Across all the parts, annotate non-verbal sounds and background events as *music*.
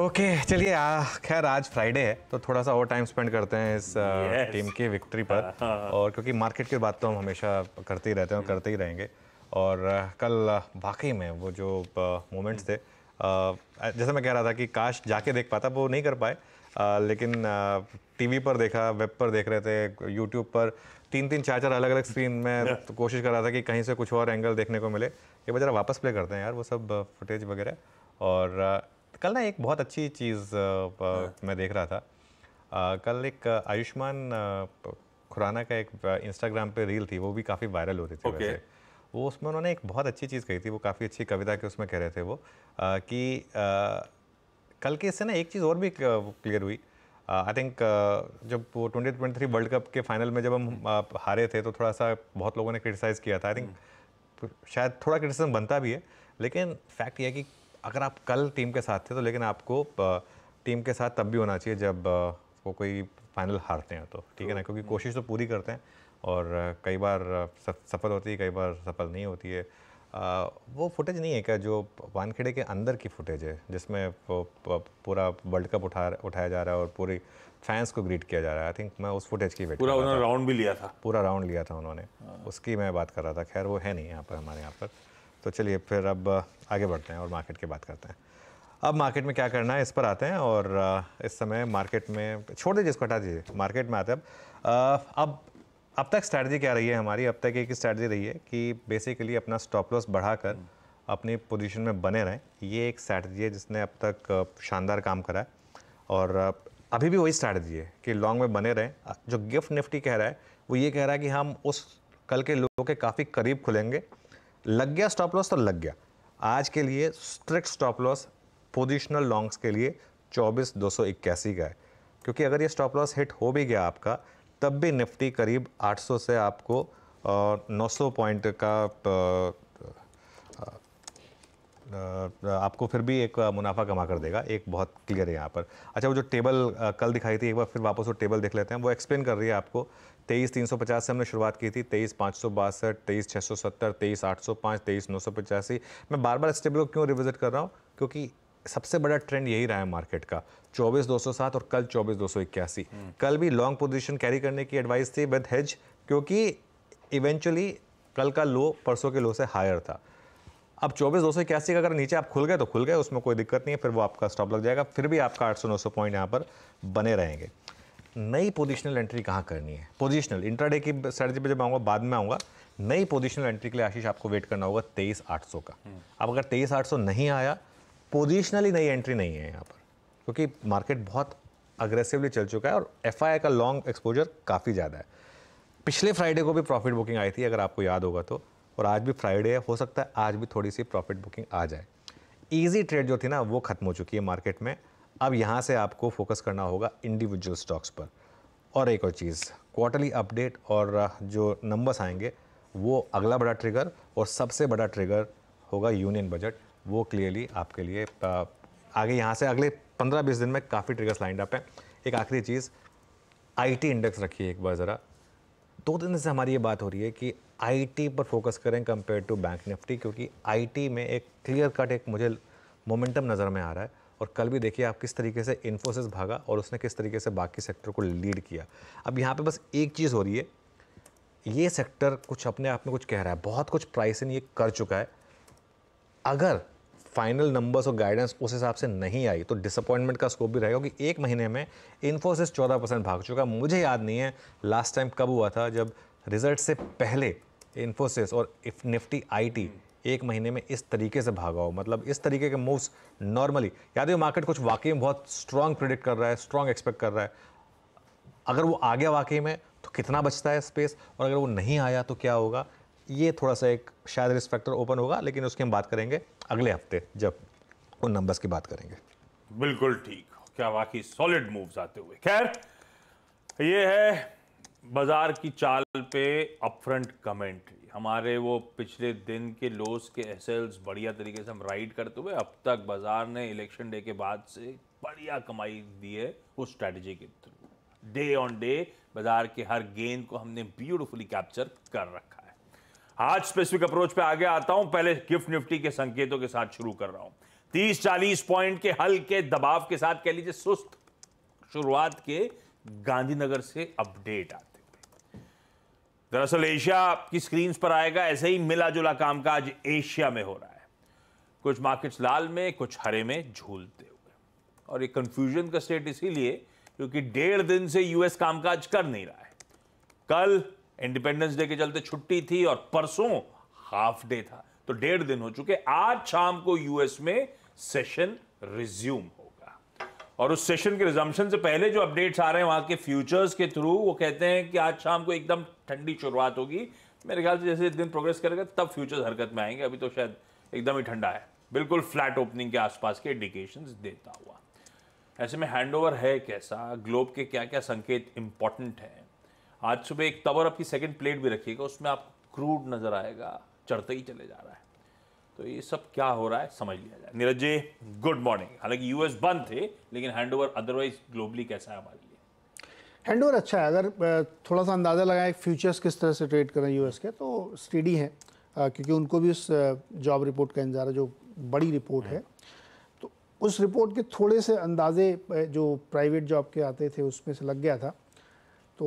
Okay चलिए खैर आज फ्राइडे है तो थोड़ा सा और टाइम स्पेंड करते हैं इस yes. टीम की विक्ट्री पर हाँ, हाँ, हाँ। और क्योंकि मार्केट की बात तो हम हमेशा करते ही रहते हैं और करते ही रहेंगे और कल वाकई में वो जो मोमेंट्स थे जैसे मैं कह रहा था कि काश जाके देख पाता वो नहीं कर पाए लेकिन टीवी पर देखा वेब पर देख रहे थे यूट्यूब पर तीन तीन चार चार अलग अलग स्क्रीन में तो कोशिश कर रहा था कि कहीं से कुछ और एंगल देखने को मिले ये बजरा वापस प्ले करते हैं यार वो सब फुटेज वगैरह और कल ना एक बहुत अच्छी चीज़ हाँ। मैं देख रहा था आ, कल एक आयुष्मान खुराना का एक इंस्टाग्राम पे रील थी वो भी काफ़ी वायरल हो रही थी okay. वैसे वो उसमें उन्होंने एक बहुत अच्छी चीज़ कही थी वो काफ़ी अच्छी कविता के उसमें कह रहे थे वो आ, कि आ, कल के इससे ना एक चीज़ और भी क्लियर हुई आई थिंक जब वो twenty twenty three world cup के फाइनल में जब हम हारे थे तो थोड़ा सा बहुत लोगों ने क्रिटिसाइज़ किया था आई थिंक हम्म। शायद थोड़ा क्रिटिसिज्म बनता भी है लेकिन फैक्ट यह है कि अगर आप कल टीम के साथ थे तो लेकिन आपको टीम के साथ तब भी होना चाहिए जब वो कोई फाइनल हारते हैं तो ठीक है ना क्योंकि hmm. कोशिश तो पूरी करते हैं और कई बार सफल होती है कई बार सफल नहीं होती है वो फुटेज नहीं है क्या जो वानखेड़े के अंदर की फुटेज है जिसमें पूरा वर्ल्ड कप उठा उठाया जा रहा है और पूरी फैंस को ग्रीट किया जा रहा है आई थिंक मैं उस फुटेज की पूरा उन्होंने राउंड भी लिया था पूरा राउंड लिया था उन्होंने हाँ। उसकी मैं बात कर रहा था खैर वो है नहीं यहाँ पर हमारे यहाँ पर तो चलिए फिर अब आगे बढ़ते हैं और मार्केट की बात करते हैं अब मार्केट में क्या करना है इस पर आते हैं और इस समय मार्केट में छोड़ दीजिए इसको हटा दीजिए मार्केट में आते हैं अब अब अब तक स्ट्रैटी क्या रही है हमारी अब तक एक स्ट्रैटी रही है कि बेसिकली अपना स्टॉप लॉस बढ़ाकर अपनी पोजीशन में बने रहें ये एक स्ट्रैटी है जिसने अब तक शानदार काम करा है और अभी भी वही स्ट्रैटी है कि लॉन्ग में बने रहें जो गिफ्ट निफ्टी कह रहा है वो ये कह रहा है कि हम उस कल के लोगों के काफ़ी करीब खुलेंगे लग गया स्टॉप लॉस तो लग गया आज के लिए strict stop loss positional longs के लिए चौबीस दो सौ इक्यासी का है क्योंकि अगर ये स्टॉप लॉस हिट हो भी गया आपका तब भी निफ्टी करीब 800 से आपको नौ सौ पॉइंट का आपको फिर भी एक मुनाफा कमा कर देगा एक बहुत क्लियर है यहाँ पर अच्छा वो जो टेबल कल दिखाई थी एक बार फिर वापस वो टेबल देख लेते हैं वो एक्सप्लेन कर रही है आपको तेईस तीन सौ पचास से हमने शुरुआत की थी तेईस पाँच सौ बासठ तेईस छः सौ सत्तर तेईस आठ सौ पाँच तेईस नौ सौ पचासी मैं बार बार इस टेबल को क्यों रिविजिट कर रहा हूँ क्योंकि सबसे बड़ा ट्रेंड यही रहा है मार्केट का चौबीस दो सौ सात और कल चौबीस दो सौ इक्यासी कल भी लॉन्ग पोजिशन कैरी करने की एडवाइस थी विद हेज क्योंकि इवेंचुअली कल का लो परसों के लो से हायर था अब चौबीस दो सौ इक्यासी का अगर नीचे आप खुल गए तो खुल गए उसमें कोई दिक्कत नहीं है फिर वो आपका स्टॉप लग जाएगा फिर भी आपका आठ सौ नौ सौ पॉइंट यहाँ पर बने रहेंगे नई पोजिशनल एंट्री कहाँ करनी है पोजिशनल इंट्राडे की स्ट्रेटजी पर जब आऊँगा बाद में आऊँगा नई पोजिशनल एंट्री के लिए आशीष आपको वेट करना होगा तेईस आठ सौ का हम्म। अब अगर तेईस आठ सौ नहीं आया पोजिशनली नई एंट्री नहीं है यहाँ पर क्योंकि मार्केट बहुत अग्रेसिवली चल चुका है और एफ का लॉन्ग एक्सपोजर काफ़ी ज़्यादा है पिछले फ्राइडे को भी प्रॉफिट बुकिंग आई थी अगर आपको याद होगा तो और आज भी फ्राइडे है हो सकता है आज भी थोड़ी सी प्रॉफिट बुकिंग आ जाए ईजी ट्रेड जो थी ना वो ख़त्म हो चुकी है मार्केट में अब यहाँ से आपको फोकस करना होगा इंडिविजुअल स्टॉक्स पर और एक और चीज़ क्वार्टरली अपडेट और जो नंबर्स आएंगे वो अगला बड़ा ट्रिगर और सबसे बड़ा ट्रिगर होगा यूनियन बजट वो क्लियरली आपके लिए आगे यहाँ से अगले पंद्रह बीस दिन में काफ़ी ट्रिगर्स लाइंड अप हैं एक आखिरी चीज़ आईटी इंडेक्स रखिए एक बार ज़रा दो दिन से हमारी ये बात हो रही है कि आईटी पर फोकस करें कंपेयर टू बैंक निफ्टी क्योंकि आईटी में एक क्लियर कट एक मुझे मोमेंटम नज़र में आ रहा है और कल भी देखिए आप किस तरीके से इन्फोसिस भागा और उसने किस तरीके से बाकी सेक्टर को लीड किया अब यहाँ पे बस एक चीज़ हो रही है ये सेक्टर कुछ अपने आप में कुछ कह रहा है बहुत कुछ प्राइस इन ये कर चुका है अगर फाइनल नंबर्स और गाइडेंस उस हिसाब से नहीं आई तो डिसअपॉइंटमेंट का स्कोप भी रहेगा क्योंकि एक महीने में इन्फोसिस चौदह परसेंट भाग चुका मुझे याद नहीं है लास्ट टाइम कब हुआ था जब रिजल्ट से पहले इन्फोसिस और निफ्टी आईटी एक महीने में इस तरीके से भागा हो मतलब इस तरीके के मूव्स नॉर्मली याद है मार्केट कुछ वाकई में बहुत स्ट्रॉन्ग प्रिडिक्ट कर रहा है स्ट्रॉन्ग एक्सपेक्ट कर रहा है अगर वो आ गया वाकई में तो कितना बचता है स्पेस और अगर वो नहीं आया तो क्या होगा ये थोड़ा सा एक शायद रिस्क फैक्टर ओपन होगा लेकिन उसकी हम बात करेंगे अगले हफ्ते जब उन नंबर्स की बात करेंगे बिल्कुल ठीक क्या वाकई सॉलिड मूव्स आते हुए खैर ये है बाजार की चाल पे अपफ्रंट कमेंट हमारे वो पिछले दिन के लोस के एसएल्स बढ़िया तरीके से हम राइड करते हुए अब तक बाजार ने इलेक्शन डे के बाद से बढ़िया कमाई दी है उस स्ट्रैटेजी के थ्रू डे ऑन डे बाजार के हर गेंद को हमने ब्यूटीफुली कैप्चर कर रखा है आज स्पेसिफिक अप्रोच पे आगे आता हूं पहले गिफ्ट निफ्टी के संकेतों के साथ शुरू कर रहा हूं तीस चालीस पॉइंट के हल्के दबाव के साथ कह लीजिए सुस्त शुरुआत के गांधीनगर से अपडेट आता दरअसल एशिया की स्क्रीन पर आएगा ऐसे ही मिला जुला कामकाज एशिया में हो रहा है कुछ मार्केट्स लाल में कुछ हरे में झूलते हुए और ये कन्फ्यूजन का स्टेट इसीलिए क्योंकि डेढ़ दिन से यूएस कामकाज कर नहीं रहा है कल इंडिपेंडेंस डे के चलते छुट्टी थी और परसों हाफ डे था तो डेढ़ दिन हो चुके आज शाम को यूएस में सेशन रिज्यूम और उस सेशन के रिजम्पन से पहले जो अपडेट्स आ रहे हैं वहाँ के फ्यूचर्स के थ्रू वो कहते हैं कि आज शाम को एकदम ठंडी शुरुआत होगी मेरे ख्याल से जैसे दिन प्रोग्रेस करेगा तब फ्यूचर्स हरकत में आएंगे अभी तो शायद एकदम ही ठंडा है बिल्कुल फ्लैट ओपनिंग के आसपास के इंडिकेशन देता हुआ ऐसे में हैंडओवर है कैसा ग्लोब के क्या क्या संकेत इंपॉर्टेंट हैं आज सुबह एक तवर आपकी सेकेंड प्लेट भी रखिएगा उसमें आप क्रूड नज़र आएगा चढ़ते ही चले जा रहा है तो ये सब क्या हो रहा है समझ लिया जाए नीरज जी गुड मॉर्निंग हालांकि यूएस बंद थे लेकिन हैंडओवर अदरवाइज ग्लोबली कैसा है हमारे लिए हैंडओवर अच्छा है अगर थोड़ा सा अंदाज़ा लगाए फ्यूचर्स किस तरह से ट्रेड करें यूएस के तो स्टडी है क्योंकि उनको भी उस जॉब रिपोर्ट का इंतजार है जो बड़ी रिपोर्ट है तो उस रिपोर्ट के थोड़े से अंदाजे जो प्राइवेट जॉब के आते थे उसमें से लग गया था तो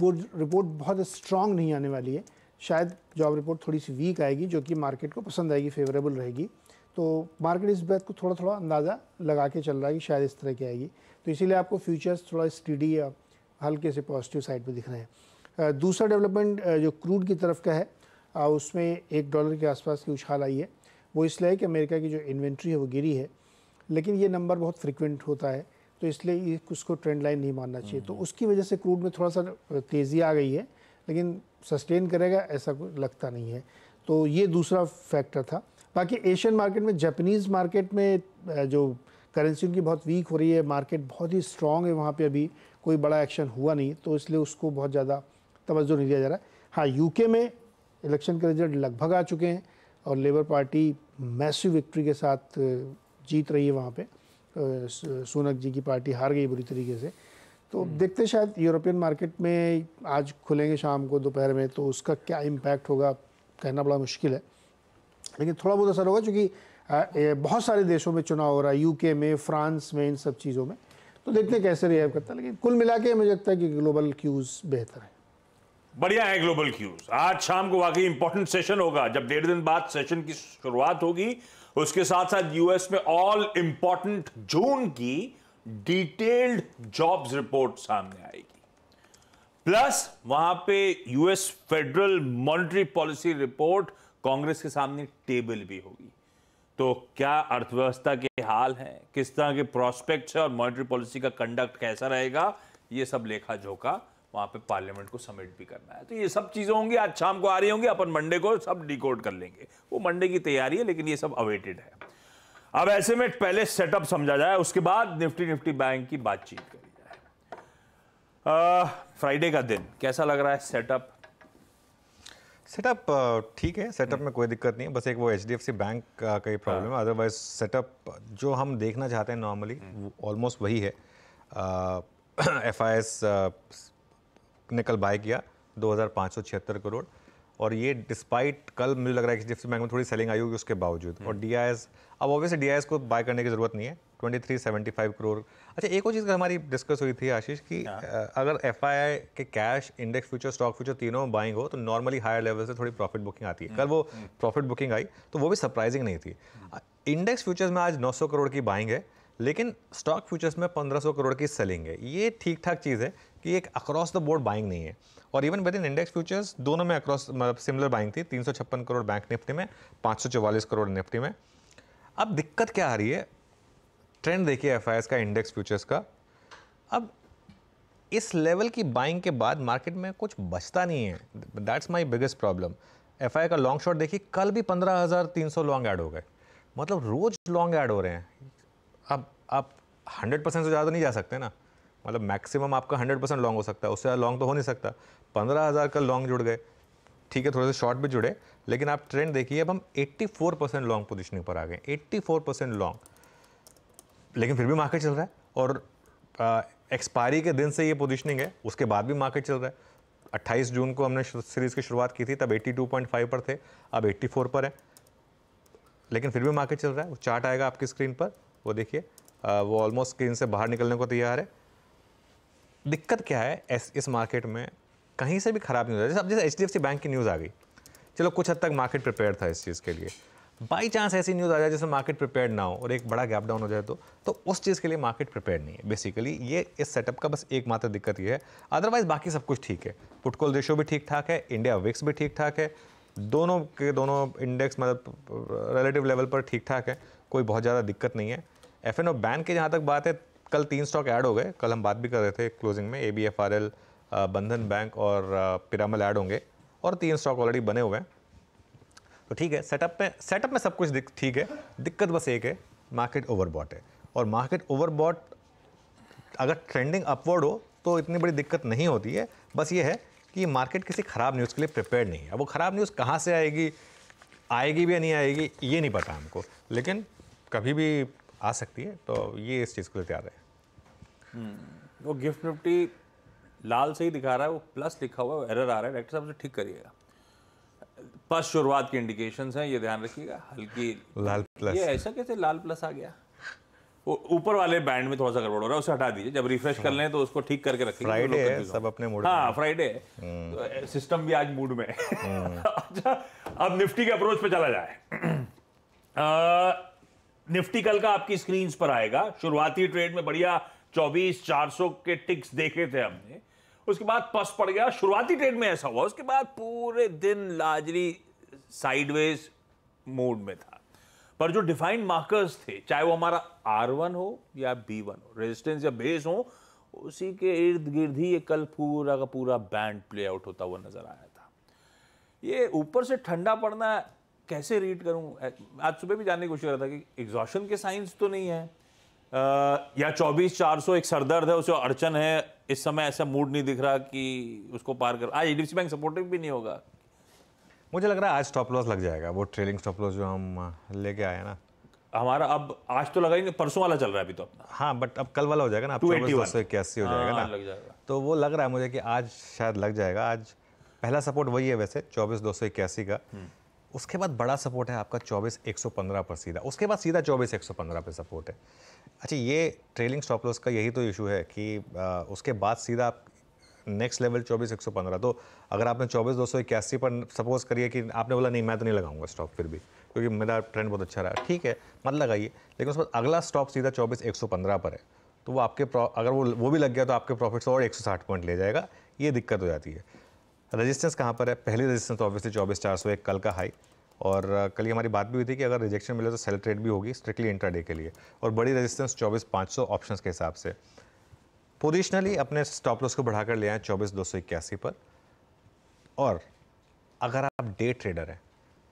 वो रिपोर्ट बहुत स्ट्रांग नहीं आने वाली है शायद जॉब रिपोर्ट थोड़ी सी वीक आएगी जो कि मार्केट को पसंद आएगी फेवरेबल रहेगी तो मार्केट इस बात को थोड़ा थोड़ा अंदाज़ा लगा के चल रहा है कि शायद इस तरह की आएगी तो इसीलिए आपको फ्यूचर्स थोड़ा स्टडी या हल्के से पॉजिटिव साइड पर दिख रहे हैं दूसरा डेवलपमेंट जो क्रूड की तरफ का है उसमें एक डॉलर के आसपास की उछाल आई है वो इसलिए कि अमेरिका की जो इन्वेंट्री है वो गिरी है लेकिन ये नंबर बहुत फ्रिक्वेंट होता है तो इसलिए उसको ट्रेंड लाइन नहीं मानना चाहिए हम्म। तो उसकी वजह से क्रूड में थोड़ा सा तेज़ी आ गई है लेकिन सस्टेन करेगा ऐसा कुछ लगता नहीं है तो ये दूसरा फैक्टर था बाकी एशियन मार्केट में जापानीज़ मार्केट में जो करेंसी उनकी बहुत वीक हो रही है मार्केट बहुत ही स्ट्रॉन्ग है वहाँ पे अभी कोई बड़ा एक्शन हुआ नहीं तो इसलिए उसको बहुत ज़्यादा तवज्जो नहीं दिया जा रहा है हाँ यूके में इलेक्शन के रिजल्ट लगभग आ चुके हैं और लेबर पार्टी मैसिव विक्ट्री के साथ जीत रही है वहाँ पे सोनक जी की पार्टी हार गई बुरी तरीके से तो हम्म। देखते शायद यूरोपियन मार्केट में आज खुलेंगे शाम को दोपहर में तो उसका क्या इम्पैक्ट होगा कहना बड़ा मुश्किल है लेकिन थोड़ा बहुत असर होगा क्योंकि बहुत सारे देशों में चुनाव हो रहा है यूके में फ्रांस में इन सब चीज़ों में तो देखते हैं कैसे रिहाइव करता है लेकिन कुल मिला के मुझे लगता है कि ग्लोबल क्यूज़ बेहतर है बढ़िया है ग्लोबल क्यूज आज शाम को वाकई इंपॉर्टेंट सेशन होगा जब डेढ़ दिन बाद सेशन की शुरुआत होगी उसके साथ साथ यूएस में ऑल इंपॉर्टेंट जून की डिटेल्ड जॉब्स रिपोर्ट सामने आएगी प्लस वहां पे US federal monetary policy report congress के सामने टेबल भी होगी तो क्या अर्थव्यवस्था के हाल है किस तरह के प्रोस्पेक्ट्स है और मॉनेटरी पॉलिसी का कंडक्ट कैसा रहेगा ये सब लेखा जोखा वहां पे पार्लियामेंट को सबमिट भी करना है तो ये सब चीजें होंगी आज शाम को आ रही होंगी अपन मंडे को सब डिकोड कर लेंगे वो मंडे की तैयारी है लेकिन ये सब अवेटेड है अब ऐसे में पहले सेटअप समझा जाए उसके बाद निफ्टी निफ्टी बैंक की बातचीत करी जाए फ्राइडे का दिन कैसा लग रहा है सेटअप सेटअप ठीक है सेटअप में कोई दिक्कत नहीं है बस एक वो H D F C bank का ही हाँ। प्रॉब्लम है अदरवाइज सेटअप जो हम देखना चाहते हैं नॉर्मली हम्म। ऑलमोस्ट वही है एफ आई एस ने कल बाय किया दो हज़ार पाँच सौ छिहत्तर करोड़ और ये डिस्पाइट कल मुझे लग रहा है कि जिस बैंक में थोड़ी सेलिंग आई होगी उसके बावजूद हम्म। और डी अब ऑब्वियसली डी को बाय करने की ज़रूरत नहीं है twenty three seventy five crore अच्छा एक और चीज़ हमारी डिस्कस हुई थी आशीष की हाँ। अगर एफ के cash index future stock future तीनों में बाइंग हो तो नॉर्मली हायर लेवल से थोड़ी प्रॉफिट बुकिंग आती है कल वो प्रॉफिट हम्म। बुकिंग आई तो वो भी सरप्राइजिंग नहीं थी इंडेक्स हम्म। फ्यूचर्स में आज 900 करोड़ की बाइंग है लेकिन स्टॉक फ्यूचर्स में 1500 करोड़ की सेलिंग है ये ठीक ठाक चीज़ है कि एक अक्रॉस द बोर्ड बाइंग नहीं है और even with in index futures दोनों में अक्रॉस मतलब सिमिलर बाइंग थी तीन करोड़ बैंक निफ्टी में पाँच करोड़ निफ्टी में अब दिक्कत क्या आ रही है ट्रेंड देखिए एफ का इंडेक्स फ्यूचर्स का अब इस लेवल की बाइंग के बाद मार्केट में कुछ बचता नहीं है that's my biggest problem F का लॉन्ग शॉट देखिए कल भी पंद्रह हज़ार तीन सौ लॉन्ग ऐड हो गए मतलब रोज़ लॉन्ग ऐड हो रहे हैं अब आप हंड्रेड परसेंट से ज़्यादा नहीं जा सकते ना मतलब मैक्सिमम आपका हंड्रेड परसेंट लॉन्ग हो सकता है उससे ज़्यादा लॉन्ग तो हो नहीं सकता पंद्रह हज़ार का लॉन्ग जुड़ गए ठीक है थोड़े से शॉर्ट भी जुड़े लेकिन आप ट्रेंड देखिए अब हम eighty four percent long positioning पर आ गए एट्टी फोर परसेंट लॉन्ग लेकिन फिर भी मार्केट चल रहा है और एक्सपायरी के दिन से ये पोजिशनिंग है उसके बाद भी मार्केट चल रहा है 28 जून को हमने सीरीज़ की शुरुआत की थी तब 82.5 पर थे अब 84 पर है लेकिन फिर भी मार्केट चल रहा है वो चार्ट आएगा आपकी स्क्रीन पर वो देखिए वो ऑलमोस्ट स्क्रीन से बाहर निकलने को तैयार है दिक्कत क्या है इस, इस मार्केट में कहीं से भी ख़राब न्यूज़ आ जैसे अब जैसे H D F C bank की न्यूज़ आ गई चलो कुछ हद तक मार्केट प्रिपेयर था इस चीज़ के लिए बाई चांस ऐसी न्यूज़ आ जाए जिसमें मार्केट प्रिपेयर ना हो और एक बड़ा गैप डाउन हो जाए तो तो उस चीज़ के लिए मार्केट प्रिपेयर नहीं है बेसिकली ये इस सेटअप का बस एकमात्र दिक्कत ये है अदरवाइज बाकी सब कुछ ठीक है पुटकोल रेशो भी ठीक ठाक है इंडिया विक्स भी ठीक ठाक है दोनों के दोनों इंडेक्स मतलब रिलेटिव लेवल पर ठीक ठाक है कोई बहुत ज़्यादा दिक्कत नहीं है एफ बैन की जहाँ तक बात है कल तीन स्टॉक ऐड हो गए कल हम बात भी कर रहे थे क्लोजिंग में A B F R L Bandhan bank और पिरामल ऐड होंगे और तीन स्टॉक ऑलरेडी बने हुए हैं तो ठीक है सेटअप में सेटअप में सब कुछ ठीक है दिक्कत बस एक है मार्केट ओवरबॉट है और मार्केट ओवरबॉट अगर ट्रेंडिंग अपवर्ड हो तो इतनी बड़ी दिक्कत नहीं होती है बस ये है कि मार्केट किसी ख़राब न्यूज़ के लिए प्रिपेयर नहीं है वो ख़राब न्यूज़ कहाँ से आएगी आएगी भी या नहीं आएगी ये नहीं पता हमको लेकिन कभी भी आ सकती है तो ये इस चीज़ के लिए तैयार है हम्म, वो गिफ्ट निफ्टी लाल से ही दिखा रहा है वो प्लस लिखा हुआ है एरर आ रहा है डॉक्टर साहब से ठीक करिएगा प्लस शुरुआत की इंडिकेशंस हैं ये ध्यान रखिएगा हल्की लाल प्लस ये ऐसा कैसे लाल प्लस आ गया ऊपर वाले बैंड में थोड़ा सा गड़बड़ हो रहा है उसे हटा दीजिए जब रिफ्रेश कर लें तो उसको ठीक करके रखिए फ्राइडे तो है सब अपने मूड हाँ फ्राइडे हम्म। तो सिस्टम भी आज मूड में हम्म। *laughs* अच्छा अब निफ्टी के अप्रोच पे चला जाए *clears throat* निफ्टी कल का आपकी स्क्रीन पर आएगा शुरुआती ट्रेड में बढ़िया चौबीस चार सौ के टिक्स देखे थे हमने उसके बाद पस पड़ गया शुरुआती ट्रेड में ऐसा हुआ उसके बाद पूरे दिन लाजरी साइडवेज मूड में था पर जो डिफाइंड मार्कर्स थे चाहे वो हमारा आर वन हो या बी वन हो रेजिस्टेंस या बेस हो उसी के इर्द गिर्द ही ये कल पूरा का पूरा बैंड प्ले आउट होता हुआ नजर आया था ये ऊपर से ठंडा पड़ना कैसे रीड करूं आज सुबह भी जानने की कोशिश कर रहा था कि एग्जॉशन के साइंस तो नहीं है आ, या चौबीस चार सौ एक सरदर्द है उसे अड़चन है इस समय ऐसा मूड नहीं दिख रहा कि उसको पार कर आज एच बैंक सपोर्टिव भी नहीं होगा मुझे लग रहा है आज स्टॉप लॉस लग जाएगा वो ट्रेलिंग स्टॉप लॉस जो हम लेके आए ना हमारा अब आज तो लगाएंगे परसों वाला चल रहा है अभी तो अपना हाँ बट अब कल वाला हो जाएगा ना टू इक्यासी हो हाँ, जाएगा ना लग जाएगा तो वो लग रहा है मुझे कि आज शायद लग जाएगा आज पहला सपोर्ट वही है वैसे चौबीस दो सौ इक्यासी का हम्म। उसके बाद बड़ा सपोर्ट है आपका चौबीस एक सौ पंद्रह पर सीधा उसके बाद सीधा चौबीस एक सौ पंद्रह पर सपोर्ट है अच्छा ये ट्रेलिंग स्टॉप लॉस का यही तो इशू है कि आ, उसके बाद सीधा आप नेक्स्ट लेवल चौबीस एक सौ पंद्रह तो अगर आपने चौबीस दो सौ इक्यासी पर सपोज करिए कि आपने बोला नहीं मैं तो नहीं लगाऊंगा स्टॉप फिर भी क्योंकि मेरा ट्रेंड बहुत अच्छा रहा ठीक है मत लगाइए लेकिन उसके बाद अगला स्टॉप सीधा चौबीस एक सौ पंद्रह पर है तो वो आपके अगर वो वो भी लग गया तो आपके प्रॉफिट्स और एक सौ साठ पॉइंट ले जाएगा ये दिक्कत हो जाती है रजिस्टेंस कहाँ पर है पहली रजिस्टेंस तो ऑब्वियसली चौबीस चार सौ एक कल का हाई और कल ही हमारी बात भी हुई थी कि अगर रिजेक्शन मिले तो सेल ट्रेड भी होगी स्ट्रिक्टली इंट्राडे के लिए और बड़ी रेजिस्टेंस चौबीस पाँच सौ ऑप्शन के हिसाब से पोजिशनली अपने स्टॉप लॉस को बढ़ाकर ले आए चौबीस दो सौ इक्यासी पर और अगर आप डे ट्रेडर हैं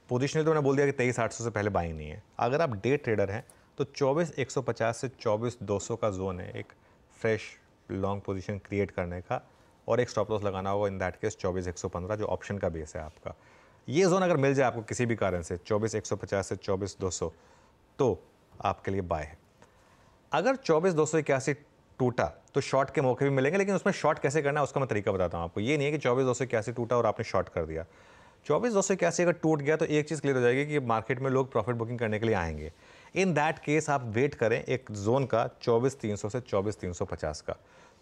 पोजिशनली तो मैंने बोल दिया कि तेईस आठ सौ से पहले बाइंग नहीं है अगर आप डे ट्रेडर हैं तो चौबीस एक सौ पचास से चौबीस दो सौ का जोन है एक फ्रेश लॉन्ग पोजिशन क्रिएट करने का और एक स्टॉप लॉस लगाना होगा इन दैट केस चौबीस एक सौ पंद्रह जो ऑप्शन का बेस है आपका ये जोन अगर मिल जाए आपको किसी भी कारण से चौबीस एक सौ पचास से चौबीस दो सौ तो आपके लिए बाय है अगर चौबीस दो सौ इक्यासी टूटा तो शॉर्ट के मौके भी मिलेंगे लेकिन उसमें शॉर्ट कैसे करना है उसका मैं तरीका बताता हूँ आपको ये नहीं है कि चौबीस दो सौ इक्यासी टूटा और आपने शॉर्ट कर दिया चौबीस दो सौ इक्यासी अगर टूट गया तो एक चीज़ क्लियर हो जाएगी कि मार्केट में लोग प्रॉफिट बुकिंग करने के लिए आएंगे इन दैट केस आप वेट करें एक जोन का चौबीस तीन सौ से चौबीस तीन सौ पचास का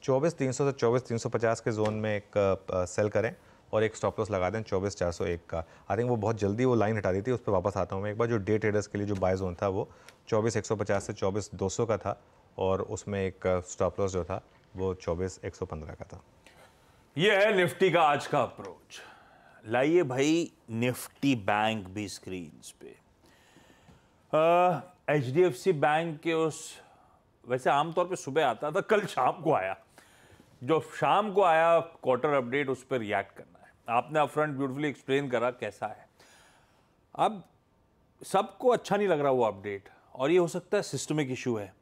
चौबीस तीन सौ से चौबीस तीन सौ पचास के जोन में एक सेल करें और एक स्टॉप लॉस लगा दें चौबीस चार सौ एक का आई थिंक वो बहुत जल्दी वो लाइन हटा दी थी उस पर वापस आता हूँ मैं एक बार जो डे ट्रेडर्स के लिए जो बाय जोन था वो चौबीस एक सौ पचास से चौबीस दो सौ का था और उसमें एक स्टॉप लॉस जो था वो चौबीस एक सौ पंद्रह का था ये है निफ्टी का आज का अप्रोच लाइए भाई निफ्टी बैंक भी स्क्रीन पे H D F C bank के उस वैसे आमतौर पे सुबह आता था कल शाम को आया जो शाम को आया क्वार्टर अपडेट उस पर रिएक्ट करना है आपने अपफ्रंट ब्यूटीफुली एक्सप्लेन करा कैसा है अब सबको अच्छा नहीं लग रहा वो अपडेट और ये हो सकता है सिस्टमिक इशू है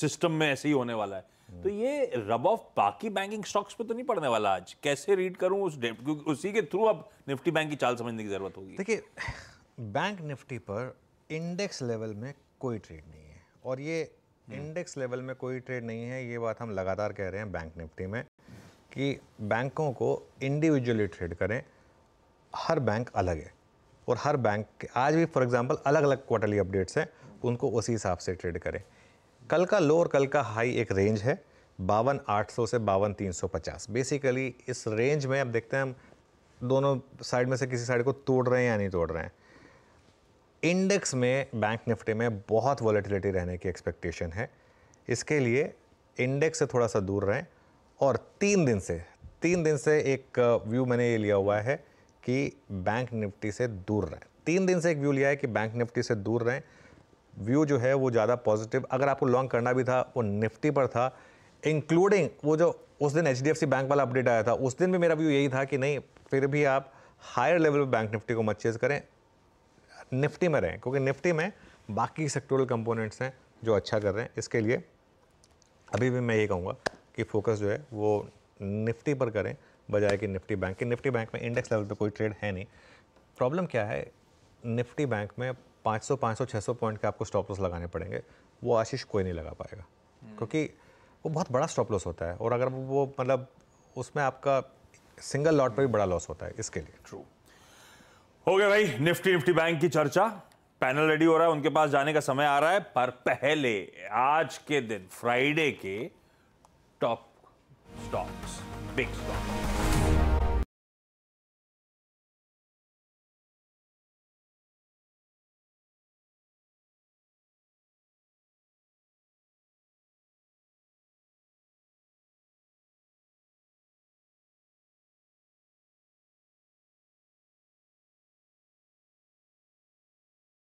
सिस्टम में ऐसे ही होने वाला है तो ये रब ऑफ बाकी बैंकिंग स्टॉक्स पे तो नहीं पड़ने वाला आज कैसे रीड करूं उस क्योंकि उसी के थ्रू अब निफ्टी बैंक की चाल समझने की जरूरत होगी देखिए बैंक निफ्टी पर इंडेक्स लेवल में कोई ट्रेड नहीं है और ये हम्म। इंडेक्स लेवल में कोई ट्रेड नहीं है ये बात हम लगातार कह रहे हैं बैंक निफ्टी में कि बैंकों को इंडिविजुअली ट्रेड करें हर बैंक अलग है और हर बैंक के आज भी फॉर एग्जांपल अलग अलग क्वार्टरली अपडेट्स हैं उनको उसी हिसाब से ट्रेड करें कल का लो और कल का हाई एक रेंज है बावन आठ सौ से बावन तीन सौ पचास बेसिकली इस रेंज में अब देखते हैं हम दोनों साइड में से किसी साइड को तोड़ रहे हैं या नहीं तोड़ रहे हैं इंडेक्स में बैंक निफ्टी में बहुत वॉलेटिलिटी रहने की एक्सपेक्टेशन है इसके लिए इंडेक्स से थोड़ा सा दूर रहें और तीन दिन से तीन दिन से एक व्यू मैंने ये लिया हुआ है कि बैंक निफ्टी से दूर रहें तीन दिन से एक व्यू लिया है कि बैंक निफ्टी से दूर रहें व्यू जो है वो ज़्यादा पॉजिटिव अगर आपको लॉन्ग करना भी था वो निफ्टी पर था इंक्लूडिंग वो जो उस दिन एच बैंक वाला अपडेट आया था उस दिन भी मेरा व्यू यही था कि नहीं फिर भी आप हायर लेवल पर बैंक निफ्टी को चेज करें निफ्टी में रहें क्योंकि निफ्टी में बाकी सेक्टोरल कंपोनेंट्स हैं जो अच्छा कर रहे हैं इसके लिए अभी भी मैं ये कहूँगा कि फोकस जो है वो निफ्टी पर करें बजाय कि निफ्टी बैंक के निफ्टी बैंक में इंडेक्स लेवल पे कोई ट्रेड है नहीं प्रॉब्लम क्या है निफ्टी बैंक में 500 500 600 पॉइंट के आपको स्टॉप लॉस लगाने पड़ेंगे वो आशीष कोई नहीं लगा पाएगा हम्म। क्योंकि वो बहुत बड़ा स्टॉप लॉस होता है और अगर वो मतलब उसमें आपका सिंगल लॉट पर भी बड़ा लॉस होता है इसके लिए ट्रू हो गया भाई निफ्टी निफ्टी बैंक की चर्चा पैनल रेडी हो रहा है उनके पास जाने का समय आ रहा है पर पहले आज के दिन फ्राइडे के टॉप स्टॉक्स बिग स्टॉक्स